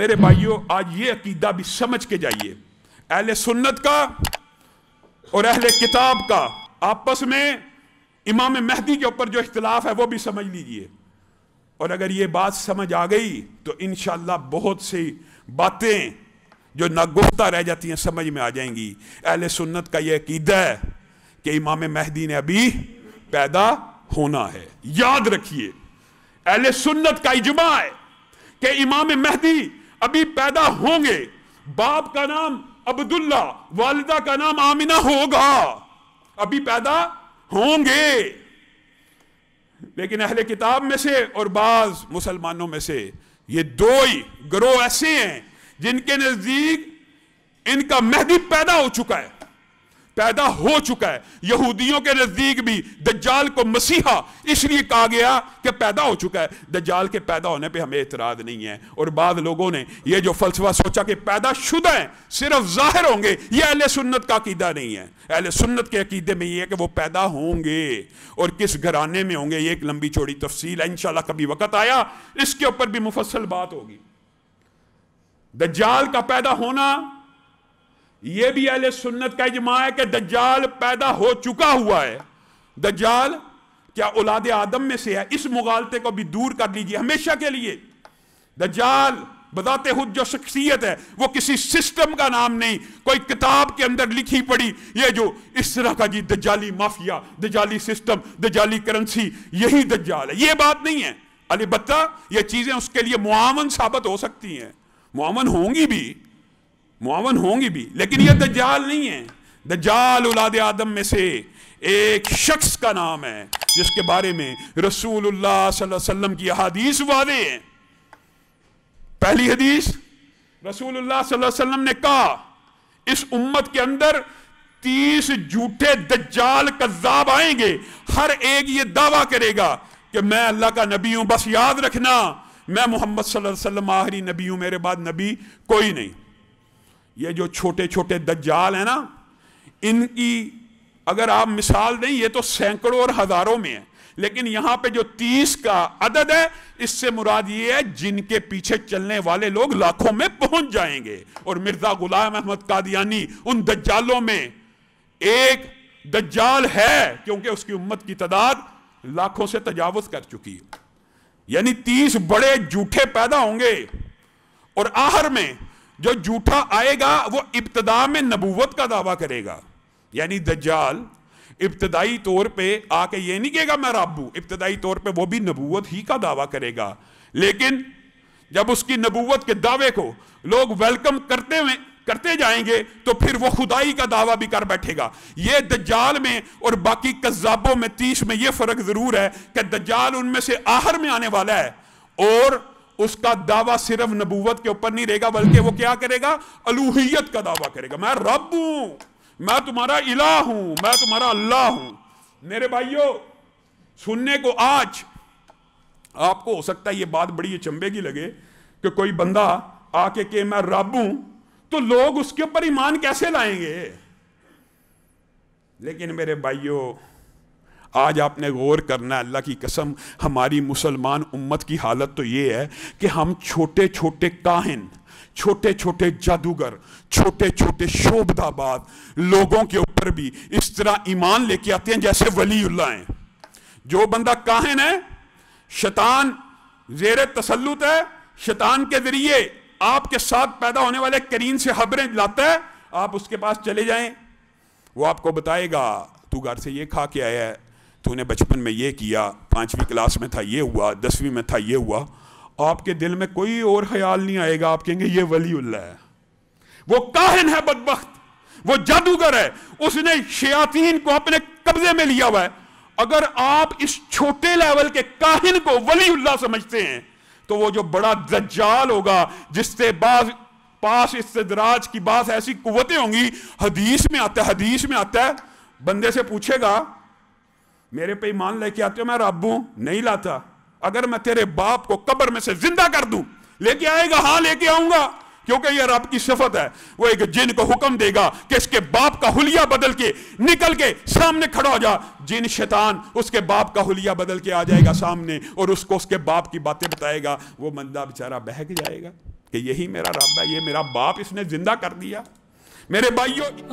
मेरे भाइयों आज ये अकीदा भी समझ के जाइए अहल सुन्नत का और अहल किताब का आपस में इमाम महदी के ऊपर जो इख्तलाफ है वो भी समझ लीजिए और अगर ये बात समझ आ गई तो इन बहुत सी बातें जो नागुफ्ता रह जाती हैं समझ में आ जाएंगी अहल सुन्नत का यह अकीदा है कि इमाम महदी ने अभी पैदा होना है याद रखिए अहल सुन्नत का इजमा है कि इमाम महदी अभी पैदा होंगे बाप का नाम अब्दुल्ला वालिदा का नाम आमिना होगा अभी पैदा होंगे लेकिन अहले किताब में से और बाज मुसलमानों में से ये दो ही ग्रोह ऐसे हैं जिनके नजदीक इनका मेहदी पैदा हो चुका है पैदा हो चुका है यहूदियों के नज़दीक भी दज्जाल को मसीहा इसलिए कहा गया कि पैदा हो चुका है दज्जाल के पैदा होने पे हमें एतराज़ नहीं है और बाद लोगों ने यह जो फलसफा सोचा कि पैदा शुदा है सिर्फ जाहिर होंगे यह अहल सुन्नत का अकीदा नहीं है अहल सुन्नत के अकीदे में यह है कि वो पैदा होंगे और किस घराने में होंगे ये एक लंबी चौड़ी तफसील है इनशाला कभी वक्त आया इसके ऊपर भी मुफसल बात होगी दज्जाल का पैदा होना यह भी अहल सुन्नत का इजमा है कि दज्जाल पैदा हो चुका हुआ है दज्जाल क्या औलाद आदम में से है इस मुगालते को भी दूर कर लीजिए हमेशा के लिए दज्जाल बताते हुद जो शख्सियत है वो किसी सिस्टम का नाम नहीं कोई किताब के अंदर लिखी पड़ी ये जो इस तरह का जी दज्जाली माफिया दज्जाली सिस्टम दज्जाली करेंसी यही दज्जाल है ये बात नहीं है अलबत्ता ये चीज़ें उसके लिए मुआवन साबित हो सकती हैं मुआवन होंगी भी मुआवन होंगी भी लेकिन यह दज्जाल नहीं है दज्जाल औलाद आदम में से एक शख्स का नाम है जिसके बारे में रसूल वसल्लम की अहादीस वादे हैं पहली हदीस रसूल वसल्लम ने कहा इस उम्मत के अंदर तीस झूठे दज्जाल कज्जाब आएंगे हर एक ये दावा करेगा कि मैं अल्लाह का नबी हूं बस याद रखना मैं मोहम्मद वसल्लम आखिरी नबी हूं मेरे बाद नबी कोई नहीं ये जो छोटे छोटे दज्जाल हैं ना इनकी अगर आप मिसाल दें ये तो सैकड़ों और हजारों में है लेकिन यहां पे जो तीस का अदद है इससे मुराद ये है जिनके पीछे चलने वाले लोग लाखों में पहुंच जाएंगे और मिर्जा गुलाम अहमद कादियानी उन दज्जालों में एक दज्जाल है क्योंकि उसकी उम्मत की तादाद लाखों से तजावज कर चुकी है यानी तीस बड़े जूठे पैदा होंगे और आहर में जो झूठा आएगा वो इब्तदा में नबूवत का दावा करेगा यानी दज्जाल इब्तदाई तौर पे आके ये नहीं कहेगा मैं रबू इब्तदाई तौर पे वो भी नबूवत ही का दावा करेगा लेकिन जब उसकी नबूवत के दावे को लोग वेलकम करते हुए करते जाएंगे तो फिर वो खुदाई का दावा भी कर बैठेगा ये दज्जाल में और बाकी कज्जाबों में तीस में ये फर्क जरूर है कि दज्जाल उनमें से आहर में आने वाला है और उसका दावा सिर्फ नबूवत के ऊपर नहीं रहेगा बल्कि वो क्या करेगा अलूहियत का दावा करेगा मैं रब हूं मैं तुम्हारा इला हूं मैं तुम्हारा अल्लाह हूं मेरे भाइयों सुनने को आज आपको हो सकता है ये बात बड़ी अचंबे की लगे कि कोई बंदा आके के मैं रब हूं तो लोग उसके ऊपर ईमान कैसे लाएंगे लेकिन मेरे भाइयों आज आपने गौर करना अल्लाह की कसम हमारी मुसलमान उम्मत की हालत तो ये है कि हम छोटे छोटे काहिन छोटे छोटे जादूगर छोटे छोटे शोभदाबाद लोगों के ऊपर भी इस तरह ईमान लेके आते हैं जैसे वलीउल्ला हैं जो बंदा काहिन है शैतान जेर तसलुत है शैतान के जरिए आपके साथ पैदा होने वाले करीन से खबरें लाता है आप उसके पास चले जाएं वो आपको बताएगा तू घर से ये खा के आया है तूने बचपन में ये किया पाँचवीं क्लास में था ये हुआ दसवीं में था ये हुआ आपके दिल में कोई और ख्याल नहीं आएगा आप कहेंगे ये वली है वो काहन है बदबख्त वो जादूगर है उसने शयातीन को अपने कब्जे में लिया हुआ है अगर आप इस छोटे लेवल के काहिन को वली समझते हैं तो वो जो बड़ा दज्जाल होगा जिससे बाद पास इस्तदराज की बात ऐसी कुवतें होंगी हदीस में आता है हदीस में आता है बंदे से पूछेगा मेरे पे ईमान लेके आते हो मैं रब हूं नहीं लाता अगर मैं तेरे बाप को कब्र में से जिंदा कर दूं लेके आएगा हां लेके आऊंगा क्योंकि ये रब की सिफत है वो एक जिन को हुक्म देगा कि इसके बाप का हुलिया बदल के निकल के सामने खड़ा हो जा जिन शैतान उसके बाप का हुलिया बदल के आ जाएगा सामने और उसको उसके बाप की बातें बताएगा वो मंदा बेचारा बहक जाएगा कि यही मेरा रब है ये मेरा बाप इसने जिंदा कर दिया मेरे भाइयों